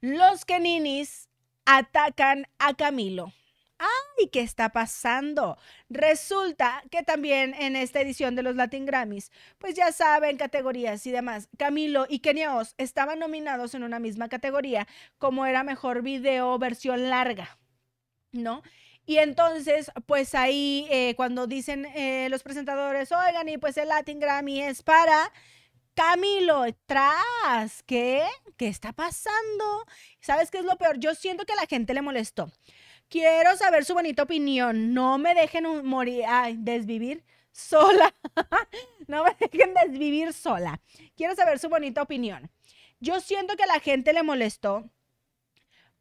Los Keninis atacan a Camilo. ¡Ay, qué está pasando! Resulta que también en esta edición de los Latin Grammys, pues ya saben, categorías y demás, Camilo y Kenia estaban nominados en una misma categoría, como era mejor video versión larga, ¿no? Y entonces, pues ahí, eh, cuando dicen eh, los presentadores, oigan, y pues el Latin Grammy es para, Camilo, tras, ¿qué? ¿Qué está pasando? ¿Sabes qué es lo peor? Yo siento que la gente le molestó. Quiero saber su bonita opinión. No me dejen morir, desvivir sola. no me dejen desvivir sola. Quiero saber su bonita opinión. Yo siento que la gente le molestó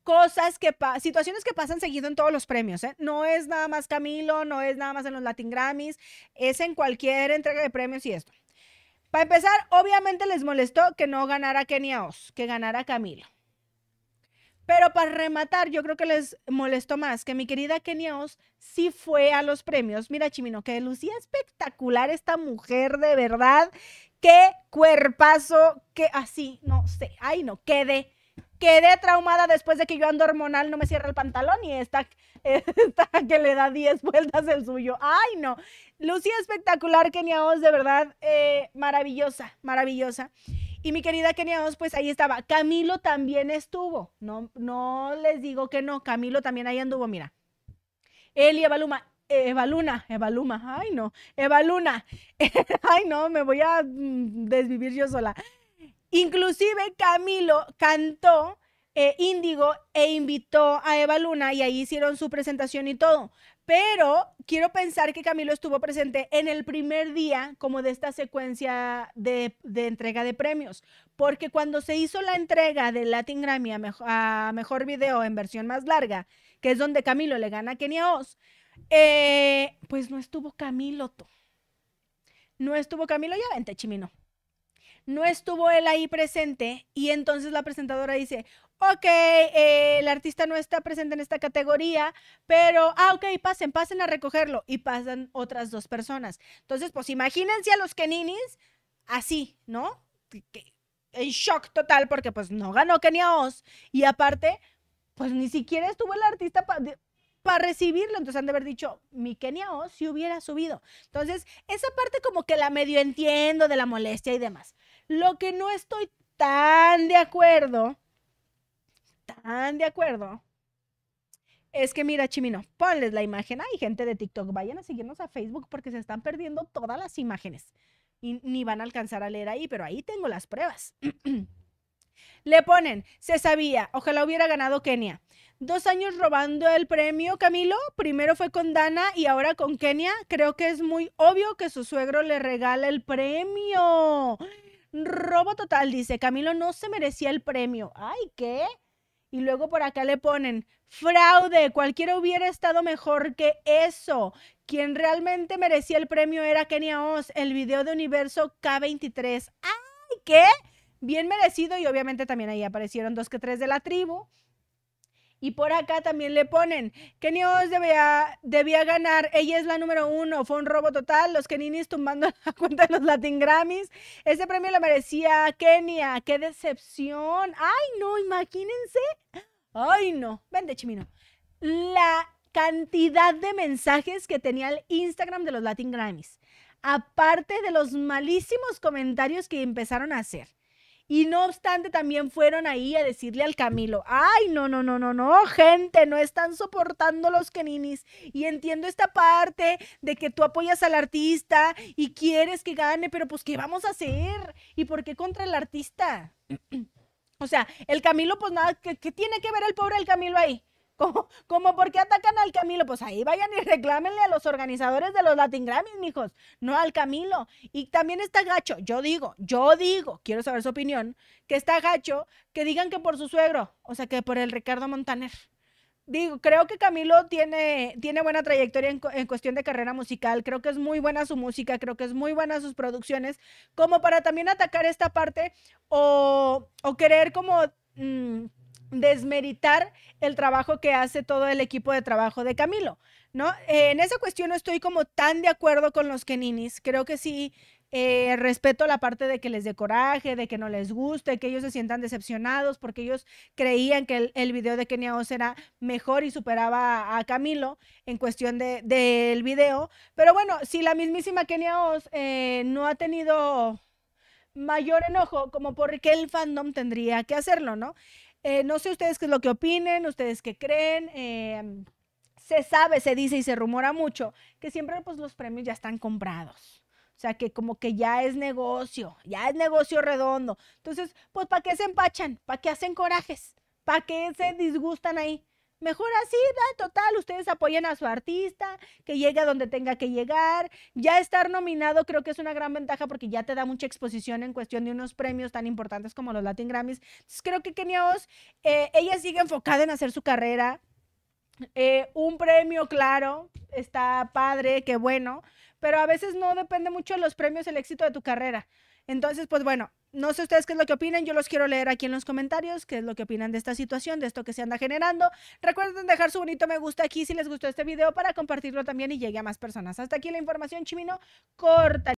cosas que situaciones que pasan seguido en todos los premios, ¿eh? No es nada más Camilo, no es nada más en los Latin Grammys, es en cualquier entrega de premios y esto. Para empezar, obviamente les molestó que no ganara Kenia Oz, que ganara Camilo. Pero para rematar, yo creo que les molestó más que mi querida Kenia Oz sí fue a los premios. Mira, Chimino, que lucía espectacular esta mujer, de verdad. Qué cuerpazo, qué así, no sé, ay no, quedé, quedé traumada después de que yo ando hormonal, no me cierra el pantalón y esta esta que le da 10 vueltas el suyo. Ay, no. Lucía espectacular, Kenia Oz, de verdad, eh, maravillosa, maravillosa. Y mi querida Kenia Oz, pues ahí estaba. Camilo también estuvo. No, no les digo que no, Camilo también ahí anduvo, mira. Eli Evaluma, Evaluna, Evaluma, ay no, Evaluna, ay no, me voy a mm, desvivir yo sola. Inclusive Camilo cantó eh, Índigo e invitó a Eva Luna y ahí hicieron su presentación y todo. Pero quiero pensar que Camilo estuvo presente en el primer día como de esta secuencia de, entrega de premios, porque cuando se hizo la entrega de Latin Grammy a, Mejor Video en versión más larga, que es donde Camilo le gana a Kenia Oz, eh, pues no estuvo Camilo. No estuvo Camilo, ya vente, Chimino no estuvo él ahí presente y entonces la presentadora dice, ok, eh, el artista no está presente en esta categoría, pero, ah, ok, pasen, pasen a recogerlo y pasan otras dos personas. Entonces, pues imagínense a los Keninis así, ¿no? en shock total porque pues no ganó Kenia Oz y aparte, pues ni siquiera estuvo el artista para recibirlo. Entonces han de haber dicho, mi Kenia Oz si hubiera subido. Entonces, esa parte como que la medio entiendo de la molestia y demás. Lo que no estoy tan de acuerdo, tan de acuerdo, es que mira, Chimino, ponles la imagen. Hay gente de TikTok, vayan a seguirnos a Facebook porque se están perdiendo todas las imágenes. Y ni van a alcanzar a leer ahí, pero ahí tengo las pruebas. Le ponen, se sabía, ojalá hubiera ganado Kenia. Dos años robando el premio, Camilo. Primero fue con Dana y ahora con Kenia. Creo que es muy obvio que su suegro le regala el premio. Robo total, dice Camilo, no se merecía el premio. Ay, ¿qué? Y luego por acá le ponen, fraude, cualquiera hubiera estado mejor que eso. Quien realmente merecía el premio era Kenia Oz, el video de Universo K23. ¡Ay, qué! Bien merecido y obviamente también ahí aparecieron dos que tres de la tribu. Y por acá también le ponen, Kenny Oz debía, ganar, ella es la número uno, fue un robo total, los Keninis tumbando la cuenta de los Latin Grammys. Ese premio le merecía Kenia, qué decepción. Ay, no, imagínense. Ay, no, vente chimino. La cantidad de mensajes que tenía el Instagram de los Latin Grammys, aparte de los malísimos comentarios que empezaron a hacer. Y no obstante, también fueron ahí a decirle al Camilo, ay, no, no, no, no, no, gente, no están soportando los Keninis. Y entiendo esta parte de que tú apoyas al artista y quieres que gane, pero pues, ¿qué vamos a hacer? ¿Y por qué contra el artista? o sea, el Camilo, pues nada, ¿qué, tiene que ver el pobre el Camilo ahí? ¿Cómo, por qué atacan al Camilo? Pues ahí vayan y reclámenle a los organizadores de los Latin Grammys, mijos, no al Camilo. Y también está gacho, yo digo, yo digo, quiero saber su opinión, que está gacho que digan que por su suegro, o sea, que por el Ricardo Montaner. Digo, creo que Camilo tiene, tiene buena trayectoria en, cuestión de carrera musical, creo que es muy buena su música, creo que es muy buena sus producciones, como para también atacar esta parte o, querer como... Mm, desmeritar el trabajo que hace todo el equipo de trabajo de Camilo, ¿no? Eh, en esa cuestión no estoy como tan de acuerdo con los Keninis, creo que sí eh, respeto la parte de que les dé coraje, de que no les guste, que ellos se sientan decepcionados porque ellos creían que el, video de Kenia Oz era mejor y superaba a, Camilo en cuestión del de, video, pero bueno, si la mismísima Kenia Oz eh, no ha tenido mayor enojo, como por qué el fandom tendría que hacerlo, ¿no? Eh, no sé ustedes qué es lo que opinen, ustedes qué creen. Em, se sabe, se dice y se rumora mucho que siempre pues, los premios ya están comprados. O sea, que como que ya es negocio, ya es negocio redondo. Entonces, pues, ¿para qué se empachan? ¿Para qué hacen corajes? ¿Para qué se disgustan ahí? Mejor así, da total, ustedes apoyen a su artista, que llegue a donde tenga que llegar. Ya estar nominado creo que es una gran ventaja porque ya te da mucha exposición en cuestión de unos premios tan importantes como los Latin Grammys. Entonces, creo que Kenia Oz, eh, ella sigue enfocada en hacer su carrera. Eh, un premio, claro, está padre, qué bueno, pero a veces no depende mucho de los premios el éxito de tu carrera. Entonces, pues bueno, no sé ustedes qué es lo que opinan, yo los quiero leer aquí en los comentarios, qué es lo que opinan de esta situación, de esto que se anda generando. Recuerden dejar su bonito me gusta aquí si les gustó este video para compartirlo también y llegue a más personas. Hasta aquí la información, Chimino. Corta.